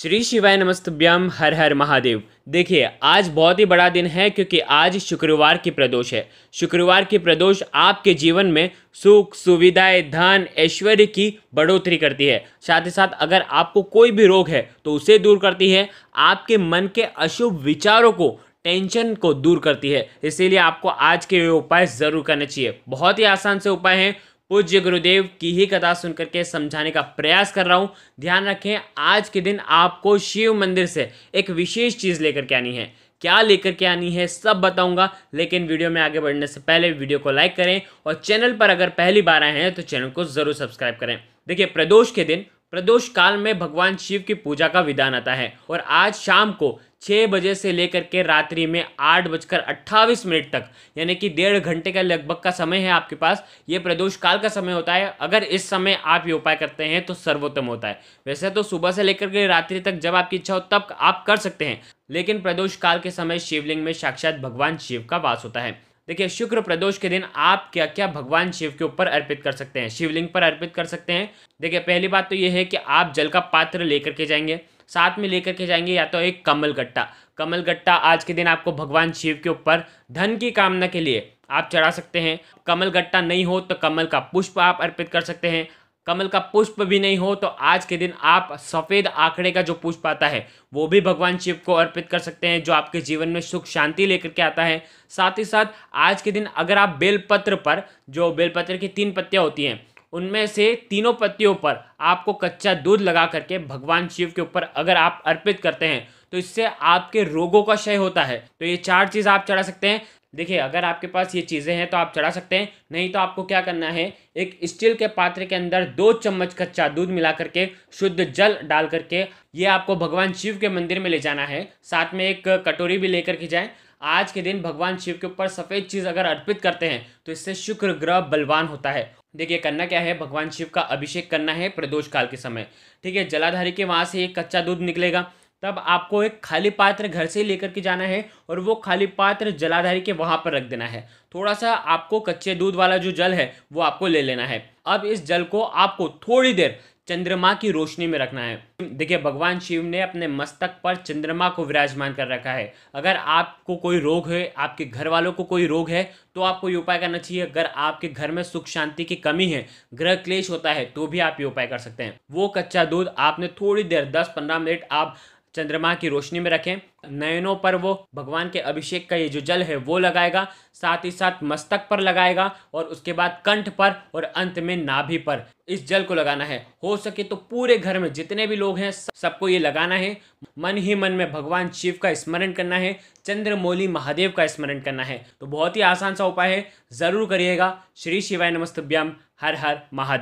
श्री शिवाय नमस्तभ्याम हर हर महादेव देखिए आज बहुत ही बड़ा दिन है क्योंकि आज शुक्रवार की प्रदोष है शुक्रवार की प्रदोष आपके जीवन में सुख सुविधाएं धन ऐश्वर्य की बढ़ोतरी करती है साथ ही साथ अगर आपको कोई भी रोग है तो उसे दूर करती है आपके मन के अशुभ विचारों को टेंशन को दूर करती है इसीलिए आपको आज के उपाय ज़रूर करने चाहिए बहुत ही आसान से उपाय हैं पूज्य गुरुदेव की ही कथा सुन करके समझाने का प्रयास कर रहा हूँ ध्यान रखें आज के दिन आपको शिव मंदिर से एक विशेष चीज़ लेकर के आनी है क्या लेकर के आनी है सब बताऊंगा लेकिन वीडियो में आगे बढ़ने से पहले वीडियो को लाइक करें और चैनल पर अगर पहली बार आए हैं तो चैनल को ज़रूर सब्सक्राइब करें देखिए प्रदोष के दिन प्रदोष काल में भगवान शिव की पूजा का विधान आता है और आज शाम को छः बजे से लेकर के रात्रि में आठ बजकर अट्ठावीस मिनट तक यानी कि डेढ़ घंटे का लगभग का समय है आपके पास ये प्रदोष काल का समय होता है अगर इस समय आप ये उपाय करते हैं तो सर्वोत्तम होता है वैसे तो सुबह से लेकर के रात्रि तक जब आपकी इच्छा हो तब आप कर सकते हैं लेकिन प्रदोष काल के समय शिवलिंग में साक्षात भगवान शिव का वास होता है देखिए शुक्र प्रदोष के दिन आप क्या क्या भगवान शिव के ऊपर अर्पित कर सकते हैं शिवलिंग पर अर्पित कर सकते हैं देखिए पहली बात तो ये है कि आप जल का पात्र लेकर के जाएंगे साथ में लेकर के जाएंगे या तो एक कमल गट्टा कमल गट्टा आज के दिन आपको भगवान शिव के ऊपर धन की कामना के लिए आप चढ़ा सकते हैं कमल गट्टा नहीं हो तो कमल का पुष्प आप अर्पित कर सकते हैं कमल का पुष्प भी नहीं हो तो आज के दिन आप सफ़ेद आंकड़े का जो पुष्प आता है वो भी भगवान शिव को अर्पित कर सकते हैं जो आपके जीवन में सुख शांति लेकर के आता है साथ ही साथ आज के दिन अगर आप बेलपत्र पर जो बेलपत्र की तीन पत्तियां होती हैं उनमें से तीनों पत्तियों पर आपको कच्चा दूध लगा करके भगवान शिव के ऊपर अगर आप अर्पित करते हैं तो इससे आपके रोगों का क्षय होता है तो ये चार चीज़ आप चढ़ा सकते हैं देखिए अगर आपके पास ये चीज़ें हैं तो आप चढ़ा सकते हैं नहीं तो आपको क्या करना है एक स्टील के पात्र के अंदर दो चम्मच कच्चा दूध मिला करके शुद्ध जल डाल करके ये आपको भगवान शिव के मंदिर में ले जाना है साथ में एक कटोरी भी लेकर के जाएं आज के दिन भगवान शिव के ऊपर सफ़ेद चीज़ अगर अर्पित करते हैं तो इससे शुक्र ग्रह बलवान होता है देखिए करना क्या है भगवान शिव का अभिषेक करना है प्रदोष काल के समय ठीक है जलाधारी के वहाँ से एक कच्चा दूध निकलेगा तब आपको एक खाली पात्र घर से लेकर के जाना है और वो खाली पात्र जलाधारी के वहाँ पर रख देना है थोड़ा सा आपको कच्चे दूध वाला जो जल है वो आपको ले लेना है अब इस जल को आपको थोड़ी देर चंद्रमा की रोशनी में रखना है देखिए भगवान शिव ने अपने मस्तक पर चंद्रमा को विराजमान कर रखा है अगर आपको कोई रोग है आपके घर वालों को कोई रोग है तो आपको ये उपाय करना चाहिए अगर आपके घर में सुख शांति की कमी है ग्रह क्लेश होता है तो भी आप ये उपाय कर सकते हैं वो कच्चा दूध आपने थोड़ी देर दस पंद्रह मिनट आप चंद्रमा की रोशनी में रखें नयनों पर वो भगवान के अभिषेक का ये जो जल है वो लगाएगा साथ ही साथ मस्तक पर लगाएगा और उसके बाद कंठ पर और अंत में नाभि पर इस जल को लगाना है हो सके तो पूरे घर में जितने भी लोग हैं सबको ये लगाना है मन ही मन में भगवान शिव का स्मरण करना है चंद्रमौली महादेव का स्मरण करना है तो बहुत ही आसान सा उपाय है ज़रूर करिएगा श्री शिवाय नमस्तभ्याम हर हर महादेव